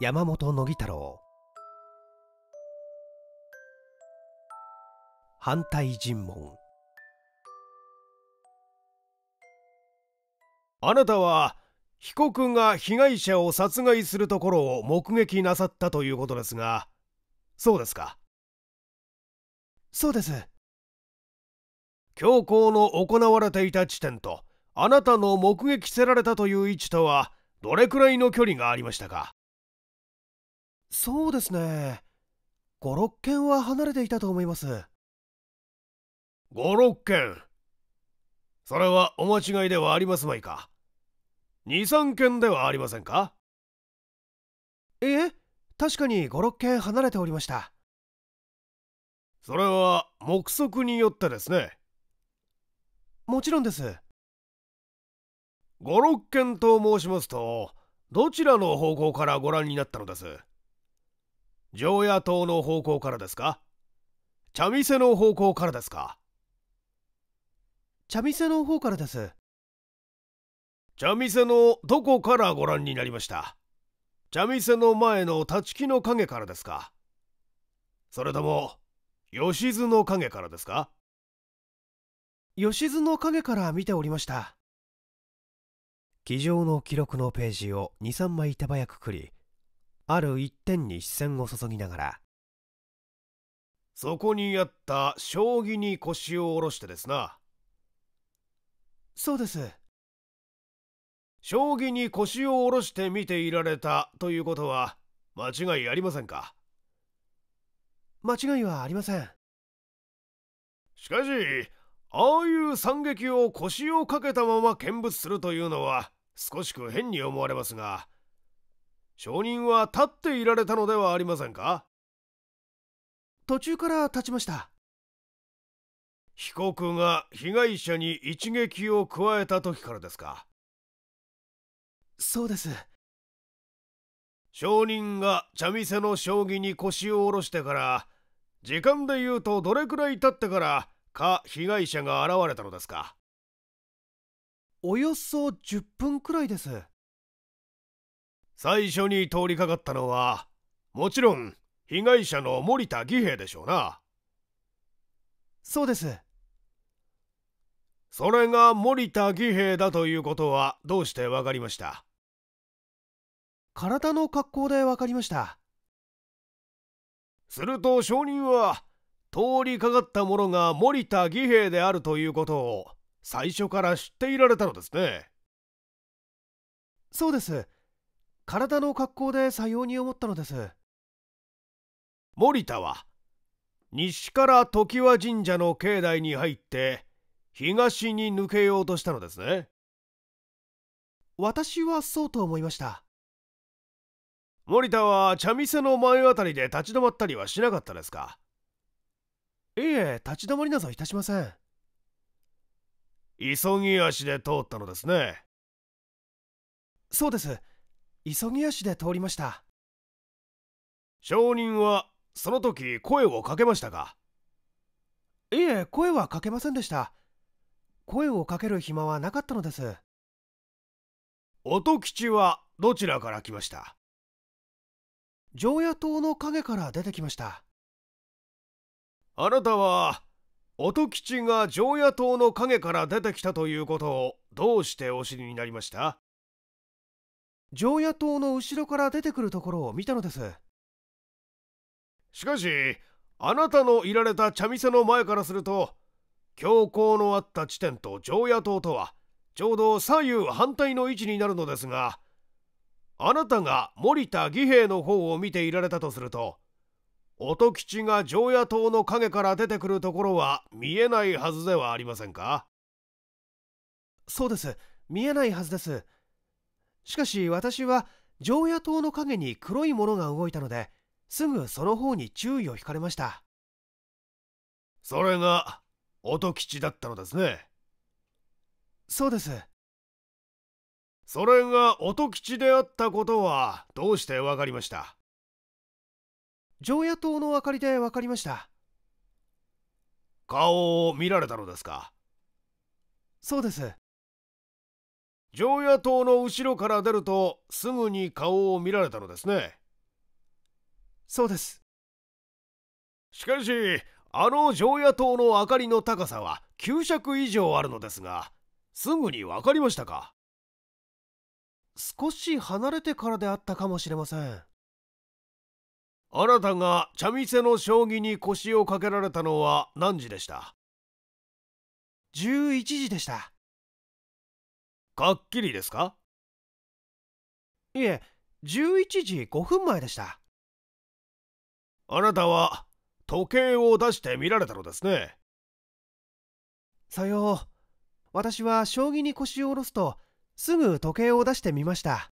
山本乃木太郎反対尋問あなたは被告が被害者を殺害するところを目撃なさったということですがそうですかそうです凶行の行われていた地点とあなたの目撃せられたという位置とはどれくらいの距離がありましたかそうですね56軒は離れていたと思います56軒それはお間違いではありますまいか23軒ではありませんかええ確かに56軒離れておりましたそれは目測によってですねもちろんです56軒と申しますとどちらの方向からご覧になったのです常夜灯の方向からですか茶店の方向からですか茶店の方からです。茶店のどこからご覧になりました茶店の前の立ち木の影からですかそれとも、吉津の影からですか吉津の影から見ておりました。机上の記録のページを2、3枚手早くくり、ある一点に視線を注ぎながらそこにあった将棋に腰を下ろしてですなそうです将棋に腰を下ろして見ていられたということは間違いありませんか間違いはありませんしかしああいう惨劇を腰をかけたまま見物するというのは少しく変に思われますが証人は立っていられたのではありませんか途中から立ちました被告が被害者に一撃を加えた時からですかそうです証人が茶店の将棋に腰を下ろしてから時間で言うとどれくらい経ってからか被害者が現れたのですかおよそ10分くらいです最初に通りかかったのはもちろん被害者の森田義兵でしょうなそうですそれが森田義兵だということはどうして分かりました体の格好で分かりましたすると証人は通りかかったものが森田義兵であるということを最初から知っていられたのですねそうです体の格好でさように思ったのです森田は西から常盤神社の境内に入って東に抜けようとしたのですね私はそうと思いました森田は茶店の前あたりで立ち止まったりはしなかったですかいえ立ち止まりなどいたしません急ぎ足で通ったのですねそうです急ぎ足で通りました証人はその時声をかけましたかいえ声はかけませんでした声をかける暇はなかったのです音吉はどちらから来ました常夜灯の影から出てきましたあなたは音吉が常夜灯の影から出てきたということをどうしてお知りになりました常夜灯の後ろから出てくるところを見たのですしかしあなたのいられた茶店の前からすると教皇のあった地点と常夜灯とはちょうど左右反対の位置になるのですがあなたが森田義兵の方を見ていられたとすると音吉が常夜灯の影から出てくるところは見えないはずではありませんかそうです見えないはずですしかし私は常夜灯の陰に黒いものが動いたのですぐその方に注意を引かれましたそれが音吉だったのですねそうですそれが音吉であったことはどうしてわかりました常夜灯の明かりでわかりました顔を見られたのですかそうです常夜灯の後ろから出るとすぐに顔を見られたのですねそうですしかしあの常夜灯の明かりの高さは9尺以上あるのですがすぐに分かりましたか少し離れてからであったかもしれませんあなたが茶店の将棋に腰をかけられたのは何時でした11時でしたがっきりですかいえ11時5分前でしたあなたは時計を出して見られたのですねさよう私は将棋に腰を下ろすとすぐ時計を出してみました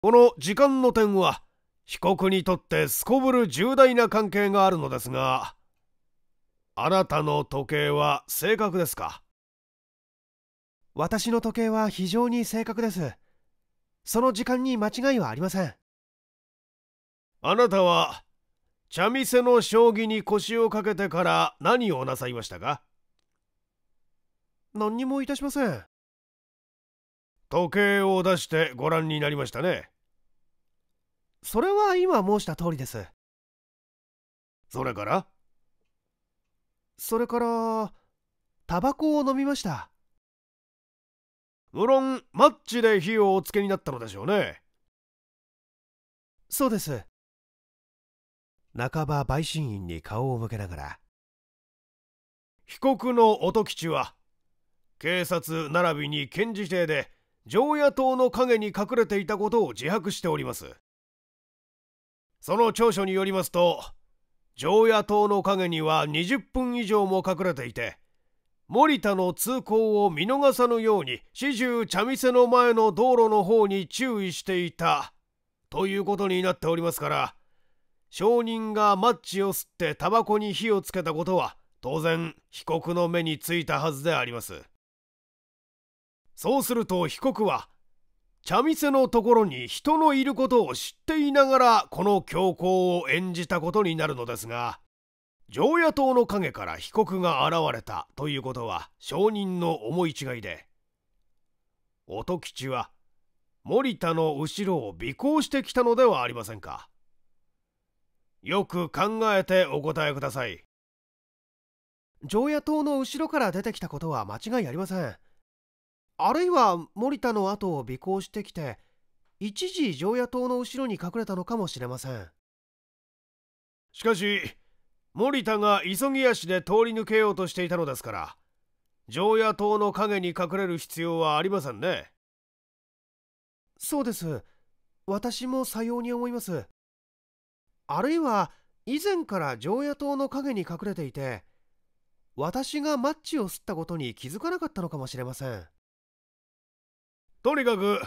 この時間の点は被告にとってすこぶる重大な関係があるのですがあなたの時計は正確ですか私の時計は非常に正確ですその時間に間違いはありませんあなたは茶店の将棋に腰をかけてから何をなさいましたか何にもいたしません時計を出してご覧になりましたねそれは今申した通りですそれからそれからタバコを飲みました無論マッチで火をおつけになったのでしょうねそうです半ば陪審員に顔を向けながら被告の音吉は警察並びに検事邸で常夜灯の陰に隠れていたことを自白しておりますその調書によりますと常夜灯の陰には20分以上も隠れていて森田の通行を見逃さぬように始終茶店の前の道路の方に注意していたということになっておりますから証人がマッチを吸ってタバコに火をつけたことは当然被告の目についたはずでありますそうすると被告は茶店のところに人のいることを知っていながらこの凶行を演じたことになるのですが常夜灯の影から被告が現れたということは証人の思い違いで音吉は森田の後ろを尾行してきたのではありませんかよく考えてお答えください常夜灯の後ろから出てきたことは間違いありませんあるいは森田の後を尾行してきて一時常夜灯の後ろに隠れたのかもしれませんしかし森田が急ぎ足で通り抜けようとしていたのですから常夜灯の影に隠れる必要はありませんねそうです私もさように思いますあるいは以前から常夜灯の影に隠れていて私がマッチを吸ったことに気づかなかったのかもしれませんとにかく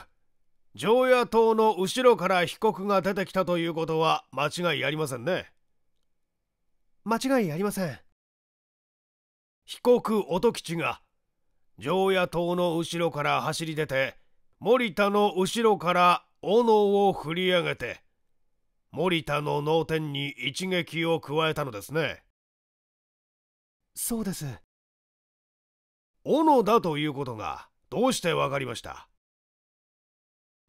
常夜灯の後ろから被告が出てきたということは間違いありませんね間違いありません被告音吉が常夜島の後ろから走り出て森田の後ろから斧を振り上げて森田の脳天に一撃を加えたのですねそうです斧だということがどうして分かりました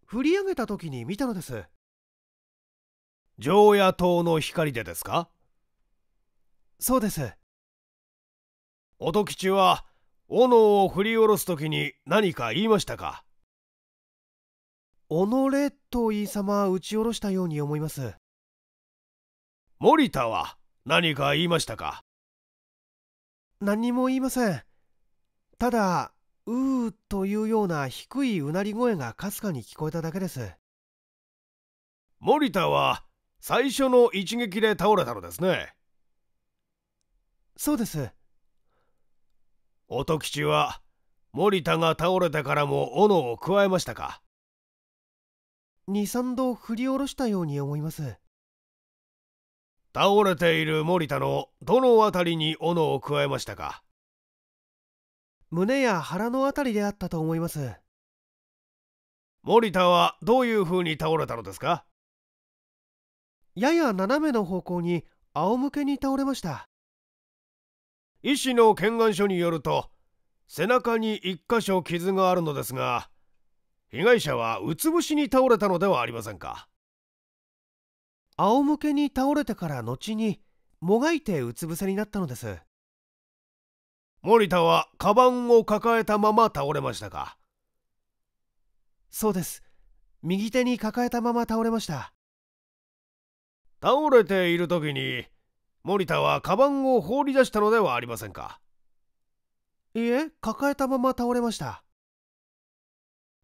振り上げた時に見たのです常夜灯の光でですかそうです音吉は斧を振り下ろす時に何か言いましたか己と言い様は打ち下ろしたように思います森田は何か言いましたか何も言いませんただ「うー」というような低いうなり声がかすかに聞こえただけです森田は最初の一撃で倒れたのですねそうです音吉は森田が倒れてからも斧を加えましたか二三度振り下ろしたように思います倒れている森田のどの辺りに斧を加えましたか胸や腹の辺りであったと思います森田はどういうふうに倒れたのですかやや斜めの方向に仰向けに倒れました医師の検案書によると背中に1箇所傷があるのですが被害者はうつ伏しに倒れたのではありませんか仰向けに倒れてから後にもがいてうつ伏せになったのです森田はカバンを抱えたまま倒れましたかそうです右手に抱えたまま倒れました倒れている時に森田はカバンを放り出したのではありませんかいえ抱えたまま倒れました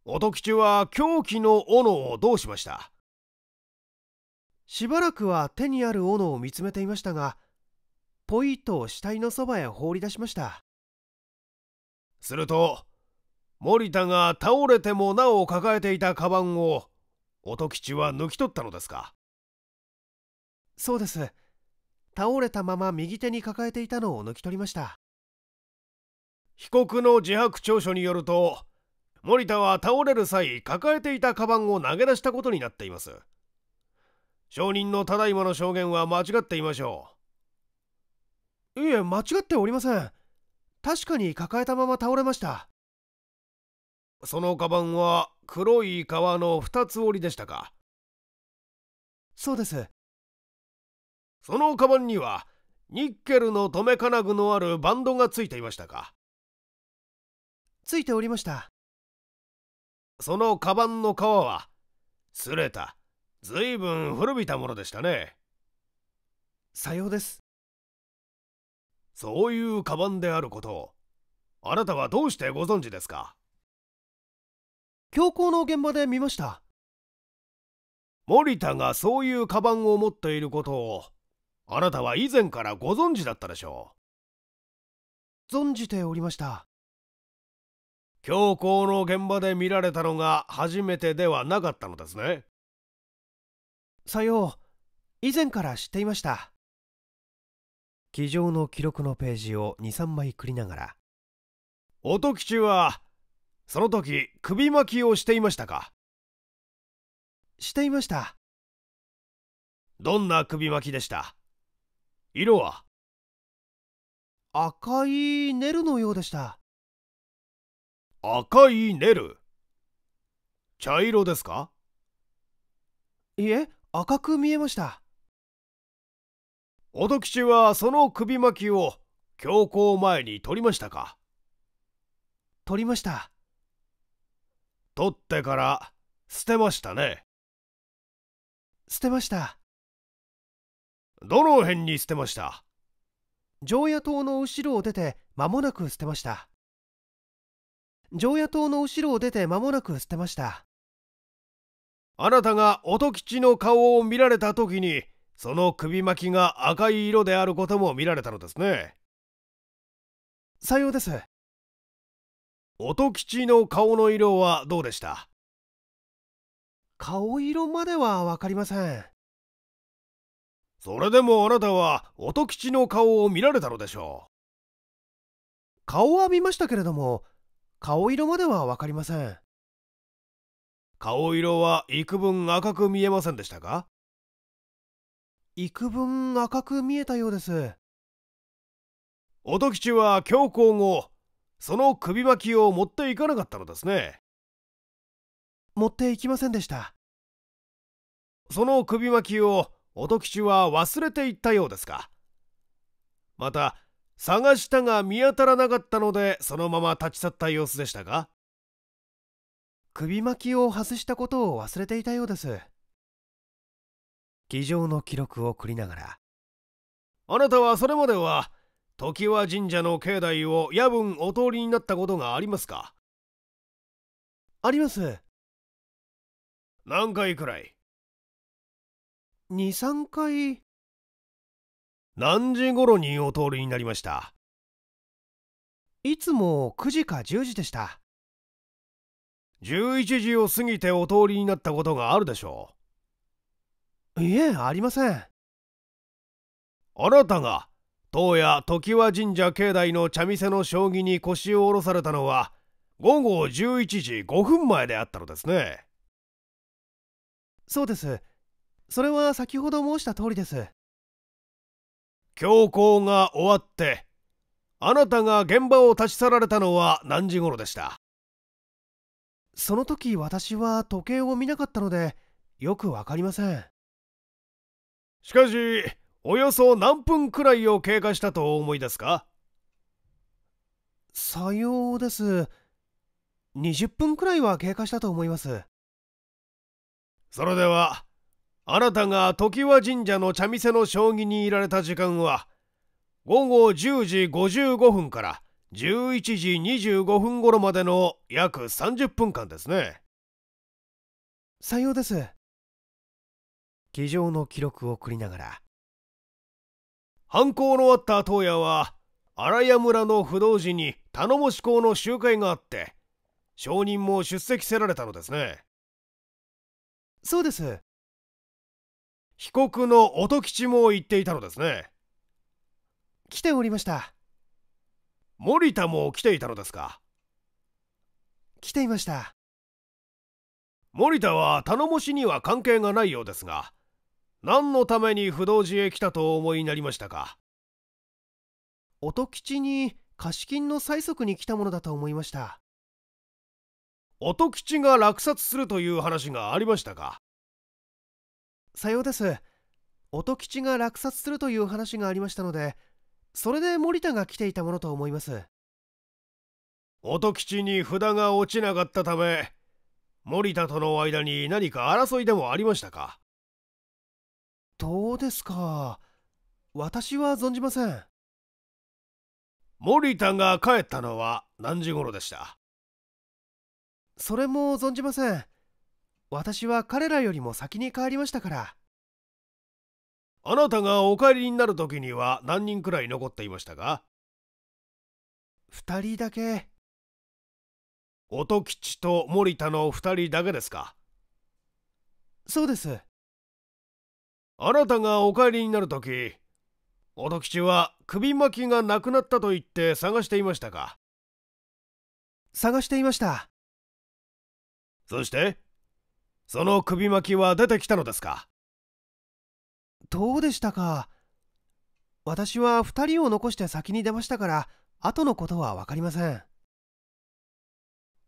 音吉は凶器の斧をどうしましたしばらくは手にある斧を見つめていましたがポイと死体のそばへ放り出しましたすると森田が倒れてもなお抱えていたカバンを音吉は抜き取ったのですかそうです倒れたまま右手に抱えていたのを抜き取りました被告の自白調書によると森田は倒れる際抱えていたカバンを投げ出したことになっています証人のただいまの証言は間違っていましょういえ間違っておりません確かに抱えたまま倒れましたそのカバンは黒い革の2つ折りでしたかそうですそのカバンにはニッケルの留め金具のあるバンドがついていましたかついておりましたそのカバンの皮は擦れたずいぶん古びたものでしたねさようですそういうカバンであることをあなたはどうしてご存知ですか強行の現場で見ました森田がそういうカバンを持っていることをあなたは以前からご存知だったでしょう存じておりました強行の現場で見られたのが初めてではなかったのですねさよう以前から知っていました記上の記録のページを23枚くりながら音吉はその時首巻きをしていましたかしていましたどんな首巻きでした色は赤いネルのようでした赤いネル茶色ですかいえ赤く見えましたおきちはその首巻きを強行前に取りましたか取りました取ってから捨てましたね捨てましたどの辺に捨てました常夜灯の後ろを出て間もなく捨てました常夜灯の後ろを出て間もなく捨てましたあなたが音吉の顔を見られた時にその首巻きが赤い色であることも見られたのですねさようです音吉の顔の色はどうでした顔色までは分かりませんそれでもあなたは音吉の顔を見られたのでしょう顔は見ましたけれども顔色までは分かりません顔色は幾分赤く見えませんでしたか幾分赤く見えたようです音吉は強行後その首巻きを持っていかなかったのですね持っていきませんでしたその首巻きを音吉は忘れていったようですかまた探したが見当たらなかったのでそのまま立ち去った様子でしたか首巻きを外したことを忘れていたようです机上の記録を繰りながらあなたはそれまでは常盤神社の境内を夜分お通りになったことがありますかあります何回くらい23回何時頃にお通りになりましたいつも9時か10時でした11時を過ぎてお通りになったことがあるでしょういえありませんあなたが当夜常盤神社境内の茶店の将棋に腰を下ろされたのは午後11時5分前であったのですねそうですそれは先ほど申した通りです強行が終わってあなたが現場を立ち去られたのは何時頃でしたその時私は時計を見なかったのでよくわかりませんしかしおよそ何分くらいを経過したと思い出すかさようです20分くらいは経過したと思いますそれではあなたが常盤神社の茶店の将棋にいられた時間は午後10時55分から11時25分頃までの約30分間ですねさようです机上の記録を送りながら犯行のあった当夜は荒谷村の不動寺に頼もし公の集会があって証人も出席せられたのですねそうです被告の音吉も言っていたのですね来ておりました森田も来ていたのですか来ていました森田は頼もしには関係がないようですが何のために不動寺へ来たとお思いになりましたか音吉に貸金の催促に来たものだと思いました音吉が落札するという話がありましたかさようです音吉が落札するという話がありましたのでそれで森田が来ていたものと思います音吉に札が落ちなかったため森田との間に何か争いでもありましたかどうですか私は存じません森田が帰ったのは何時頃でしたそれも存じません私は彼らよりも先に帰りましたからあなたがお帰りになる時には何人くらい残っていましたか2人だけ音吉と森田の2人だけですかそうですあなたがお帰りになる時音吉は首巻きがなくなったと言って探していましたか探していましたそしてその首巻きは出てきたのですかどうでしたか私は2人を残して先に出ましたから後のことは分かりません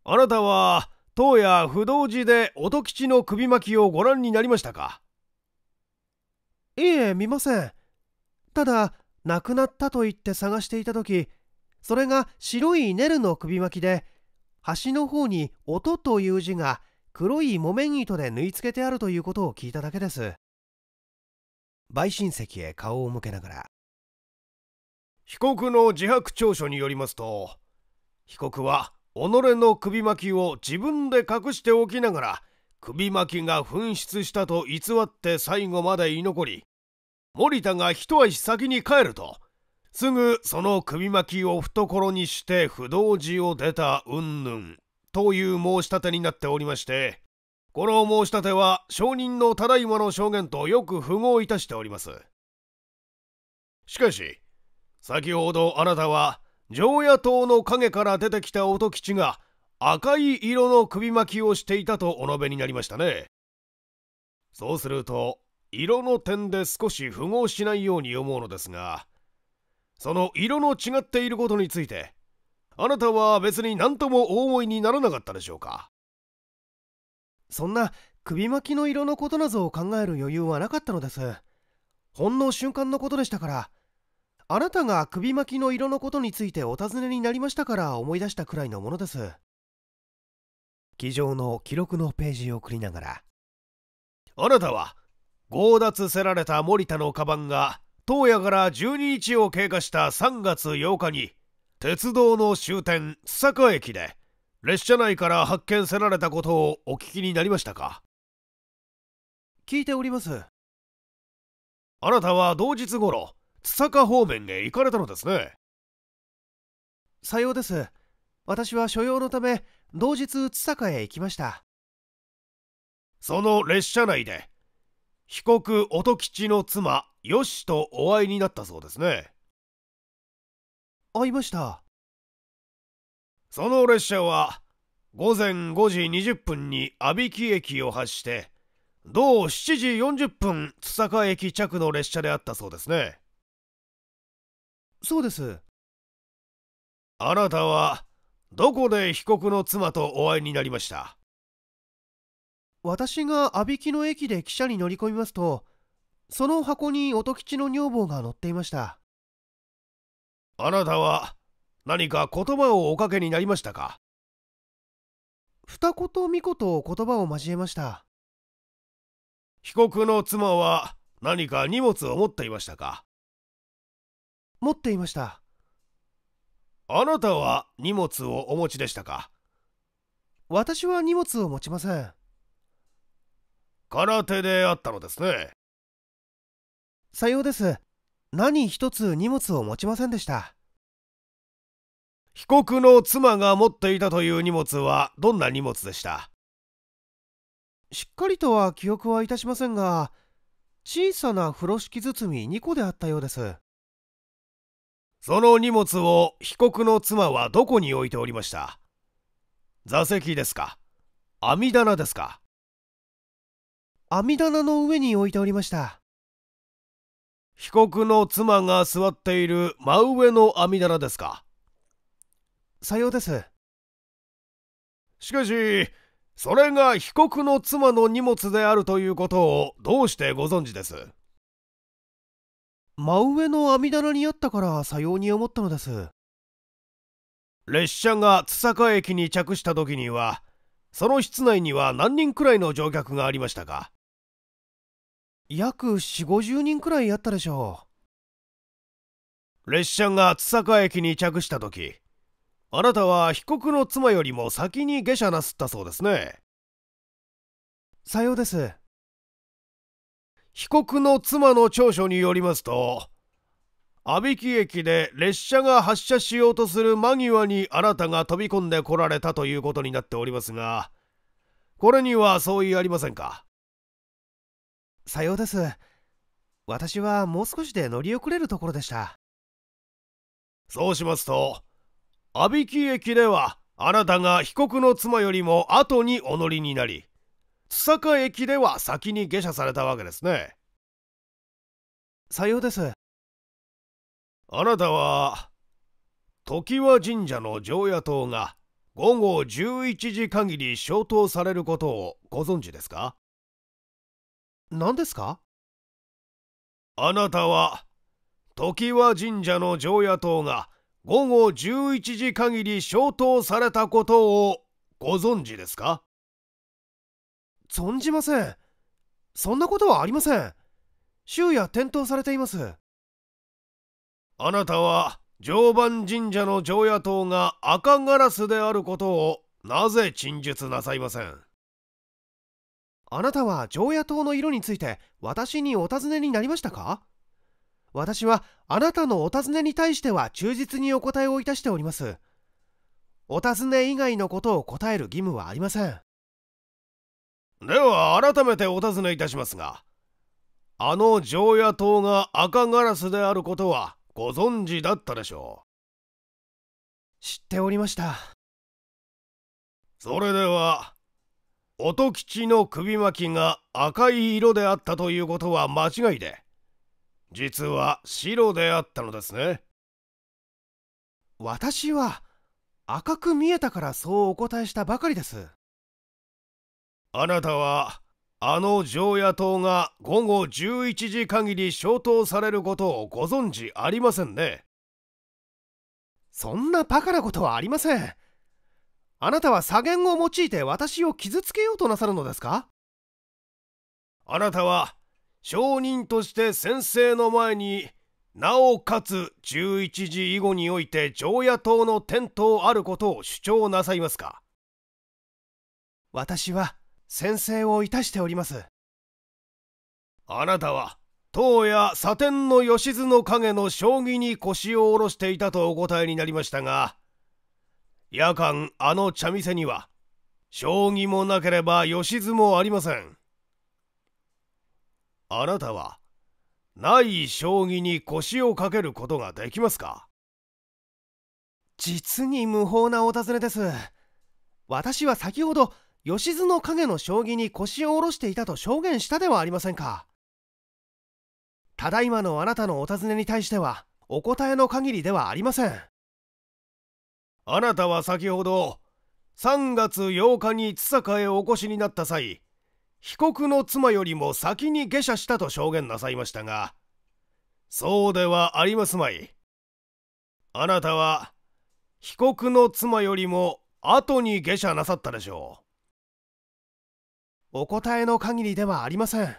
あなたは当夜不動寺で音吉の首巻きをご覧になりましたかいえ見ませんただ亡くなったと言って探していた時それが白いネルの首巻きで端の方に「音」という字が「黒い木綿糸で縫い付けてあるということを聞いただけです陪審席へ顔を向けながら被告の自白調書によりますと被告は己の首巻きを自分で隠しておきながら首巻きが紛失したと偽って最後まで居残り森田が一足先に帰るとすぐその首巻きを懐にして不動寺を出た云々という申し立てになっておりましてこの申し立ては証人のただいまの証言とよく符合いたしておりますしかし先ほどあなたは常夜灯の影から出てきた音吉が赤い色の首巻きをしていたとお述べになりましたねそうすると色の点で少し符合しないように思うのですがその色の違っていることについてあなたは別に何ともお思いにならなかったでしょうかそんな首巻きの色のことなどを考える余裕はなかったのですほんの瞬間のことでしたからあなたが首巻きの色のことについてお尋ねになりましたから思い出したくらいのものです記上の記録のページを送りながらあなたは強奪せられた森田のカバンが当夜から12日を経過した3月8日に鉄道の終点須坂駅で列車内から発見せられたことをお聞きになりましたか聞いておりますあなたは同日頃津坂方面へ行かれたのですねさようです私は所用のため同日津坂へ行きましたその列車内で被告音吉の妻よしとお会いになったそうですねいましたその列車は午前5時20分に阿比木駅を発して同7時40分津坂駅着の列車であったそうですねそうですあなたはどこで被告の妻とお会いになりました私が阿比木の駅で汽車に乗り込みますとその箱に音吉の女房が乗っていましたあなたは何か言葉をおかけになりましたか二言三言言葉を交えました被告の妻は何か荷物を持っていましたか持っていましたあなたは荷物をお持ちでしたか私は荷物を持ちません空手であったのですねさようです何一つ荷物を持ちませんでした被告の妻が持っていたという荷物はどんな荷物でしたしっかりとは記憶はいたしませんが小さな風呂敷包み2個であったようですその荷物を被告の妻はどこに置いておりました座席ですか網棚ですか網棚の上に置いておりました被告の妻が座っている真上の網棚ですかさようですしかしそれが被告の妻の荷物であるということをどうしてご存知です真上の網棚にあったからさように思ったのです列車が津坂駅に着した時にはその室内には何人くらいの乗客がありましたか約4 5 0人くらいやったでしょう列車が津坂駅に着した時あなたは被告の妻よりも先に下車なすったそうですねさようです被告の妻の調書によりますと阿比木駅で列車が発車しようとする間際にあなたが飛び込んでこられたということになっておりますがこれには相違ありませんかさようです私はもう少しで乗り遅れるところでしたそうしますと阿比木駅ではあなたが被告の妻よりも後にお乗りになり津坂駅では先に下車されたわけですねさようですあなたは常盤神社の常夜灯が午後11時限り消灯されることをご存知ですか何ですかあなたは常盤神社の常夜灯が午後11時限り消灯されたことをご存知ですか存じませんそんなことはありません昼夜点灯されていますあなたは常磐神社の常夜灯が赤ガラスであることをなぜ陳述なさいませんあなたは常夜灯の色について私にお尋ねになりましたか私はあなたのお尋ねに対しては忠実にお答えをいたしております。お尋ね以外のことを答える義務はありません。では改めてお尋ねいたしますが、あの常夜灯が赤ガラスであることはご存知だったでしょう知っておりました。それでは音吉の首巻きが赤い色であったということは間違いで実は白であったのですね私は赤く見えたからそうお答えしたばかりですあなたはあの常夜灯が午後11時限り消灯されることをご存知ありませんねそんなバカなことはありませんあなたは左言を用いて私を傷つけようとなさるのですかあなたは証人として先生の前になおかつ11時以後において常夜灯の点灯あることを主張なさいますか私は先生をいたしておりますあなたは当夜左天の吉津の影の将棋に腰を下ろしていたとお答えになりましたが夜間あの茶店には将棋もなければ吉相もありませんあなたはない将棋に腰をかけることができますか実に無法なお尋ねです私は先ほど吉津の影の将棋に腰を下ろしていたと証言したではありませんかただいまのあなたのお尋ねに対してはお答えの限りではありませんあなたは先ほど3月8日に津坂へお越しになった際被告の妻よりも先に下車したと証言なさいましたがそうではありますまいあなたは被告の妻よりも後に下車なさったでしょうお答えの限りではありません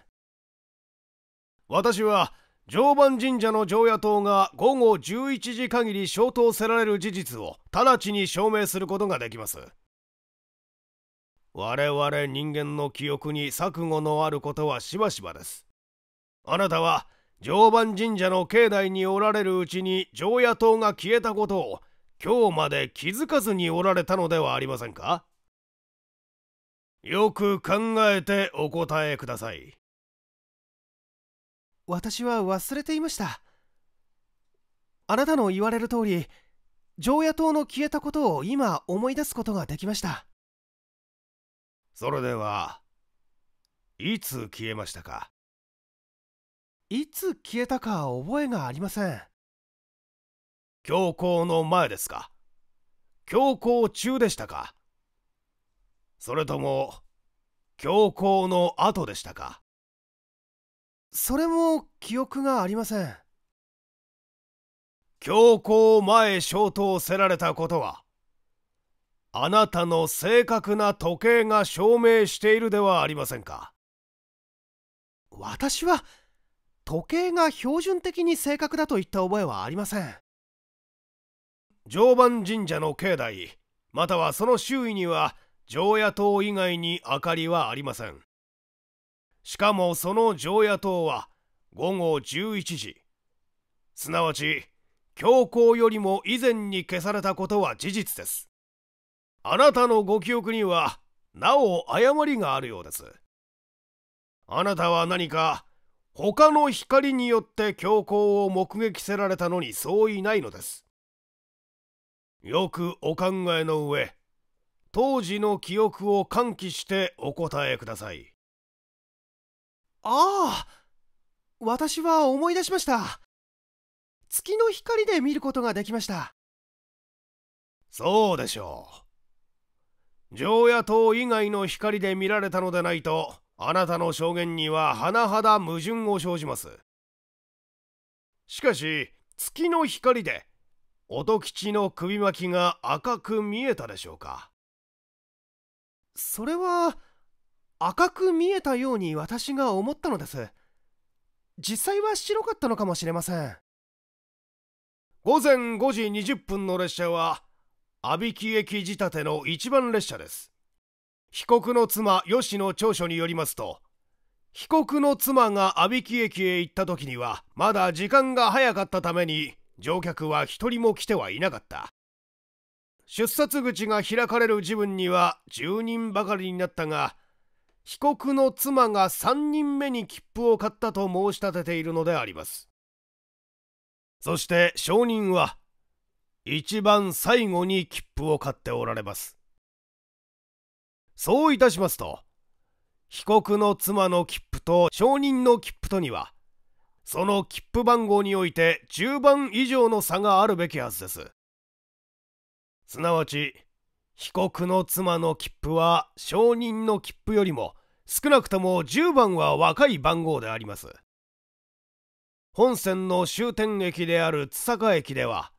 私は常磐神社の常夜灯が午後11時限り消灯せられる事実を直ちに証明することができます我々人間の記憶に錯誤のあることはしばしばですあなたは常磐神社の境内におられるうちに常夜灯が消えたことを今日まで気づかずにおられたのではありませんかよく考えてお答えください私は忘れていましたあなたの言われる通り常夜灯の消えたことを今思い出すことができましたそれではいつ消えましたかいつ消えたか覚えがありません教皇の前ですか教皇中でしたかそれとも教皇の後でしたかそれも記憶がありません教皇前消灯せられたことはあなたの正確な時計が証明しているではありませんか私は時計が標準的に正確だといった覚えはありません常磐神社の境内またはその周囲には常夜灯以外に明かりはありませんしかもその常夜灯は午後11時すなわち教皇よりも以前に消されたことは事実ですあなたのご記憶にはなお誤りがあるようですあなたは何か他の光によって教皇を目撃せられたのに相違ないのですよくお考えの上当時の記憶を喚起してお答えくださいああ私は思い出しました月の光で見ることができましたそうでしょう常夜灯以外の光で見られたのでないとあなたの証言には甚だ矛盾を生じますしかし月の光で音吉の首巻きが赤く見えたでしょうかそれは赤く見えたように私が思ったのです実際は白かったのかもしれません午前5時20分の列車は阿比木駅仕立ての一番列車です被告の妻吉野長所によりますと被告の妻が阿比木駅へ行った時にはまだ時間が早かったために乗客は一人も来てはいなかった出札口が開かれる時分には10人ばかりになったが被告の妻が3人目に切符を買ったと申し立てているのでありますそして証人は一番最後に切符を買っておられますそういたしますと被告の妻の切符と証人の切符とにはその切符番号において10番以上の差があるべきはずですすなわち被告の妻の切符は証人の切符よりも少なくとも10番は若い番号であります本線の終点駅である津坂駅では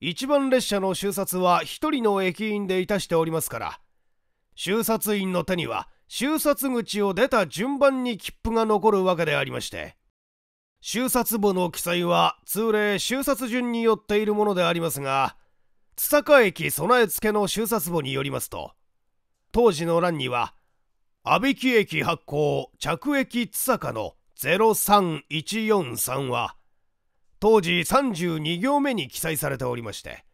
一番列車の収札は1人の駅員でいたしておりますから収札員の手には収札口を出た順番に切符が残るわけでありまして収札簿の記載は通例収札順によっているものでありますが津坂駅備え付けの終殺簿によりますと当時の欄には阿部木駅発行着駅津坂の03143は当時32行目に記載されておりまして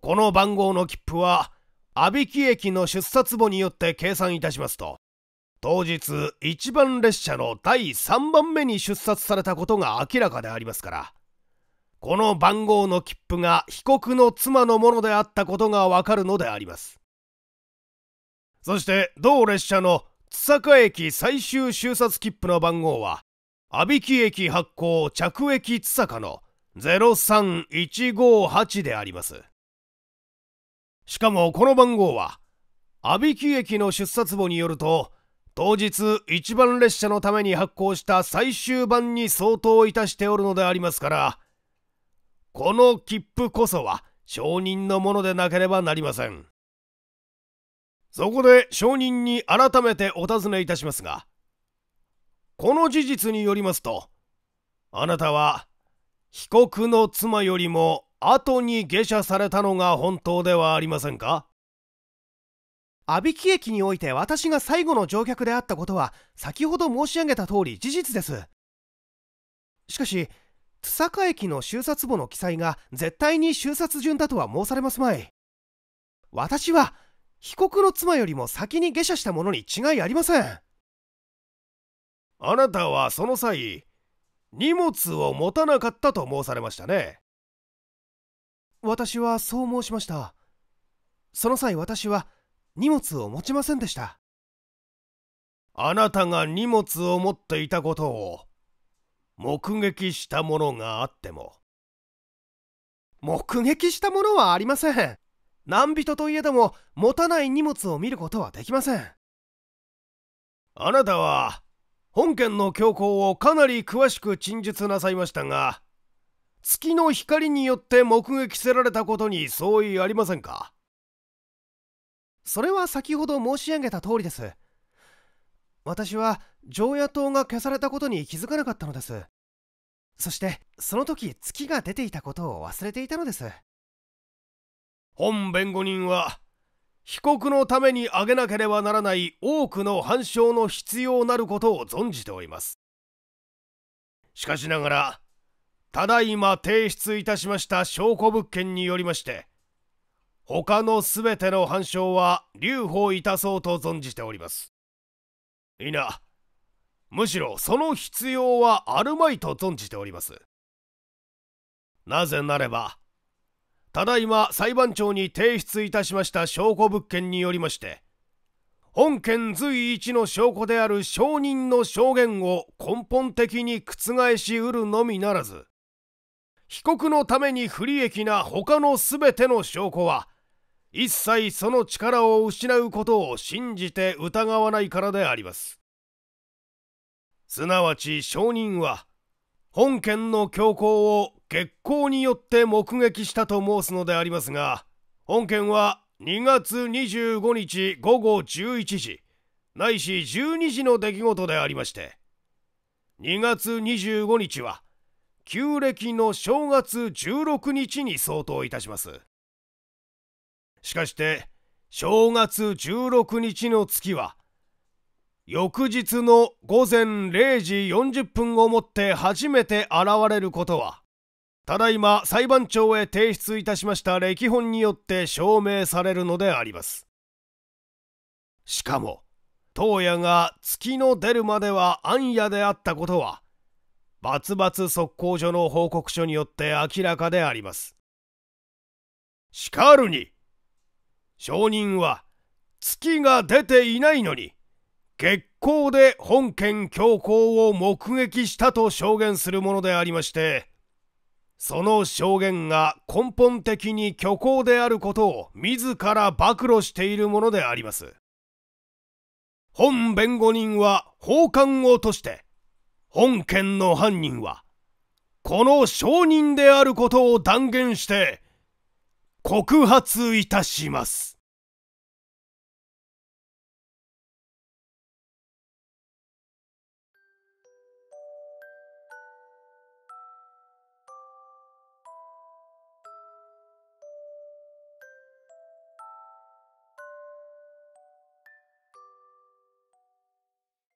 この番号の切符は阿部木駅の出札簿によって計算いたしますと当日1番列車の第3番目に出札されたことが明らかでありますからこの番号の切符が被告の妻のものであったことがわかるのでありますそして同列車の津坂駅最終終札切符の番号は阿比木駅発行着駅津坂の03158でありますしかもこの番号は阿比木駅の出札簿によると当日一番列車のために発行した最終版に相当いたしておるのでありますからこの切符こそは証人のものでなければなりませんそこで証人に改めてお尋ねいたしますがこの事実によりますとあなたは被告の妻よりも後に下車されたのが本当ではありませんか阿比木駅において私が最後の乗客であったことは先ほど申し上げた通り事実ですしかし久坂駅の終札簿の記載が絶対に終札順だとは申されますまい私は被告の妻よりも先に下車したものに違いありませんあなたはその際荷物を持たなかったと申されましたね私はそう申しましたその際私は荷物を持ちませんでしたあなたが荷物を持っていたことを目撃したものがあっても目撃したものはありません何人といえども持たない荷物を見ることはできませんあなたは本件の教皇をかなり詳しく陳述なさいましたが月の光によって目撃せられたことに相違ありませんかそれは先ほど申し上げた通りです私は常夜灯が消されたことに気づかなかったのですそしてその時月が出ていたことを忘れていたのです本弁護人は被告のために挙げなければならない多くの反証の必要なることを存じておりますしかしながらただいま提出いたしました証拠物件によりまして他のすべての反証は留保いたそうと存じておりますな。むしろその必要はあるまいと存じておりますなぜなればただいま裁判長に提出いたしました証拠物件によりまして本件随一の証拠である証人の証言を根本的に覆しうるのみならず被告のために不利益な他の全ての証拠は一切その力を失うことを信じて疑わないからであります。すなわち証人は、本件の強行を月光によって目撃したと申すのでありますが、本件は2月25日午後11時、ないし12時の出来事でありまして、2月25日は、旧暦の正月16日に相当いたします。しかして、正月16日の月は、翌日の午前0時40分をもって初めて現れることはただいま裁判長へ提出いたしました歴本によって証明されるのでありますしかも当夜が月の出るまでは暗夜であったことはバツバツ速攻所の報告書によって明らかでありますしかるに証人は月が出ていないのに月光で本件教皇を目撃したと証言するものでありましてその証言が根本的に虚構であることを自ら暴露しているものであります本弁護人は奉還をとして本件の犯人はこの証人であることを断言して告発いたします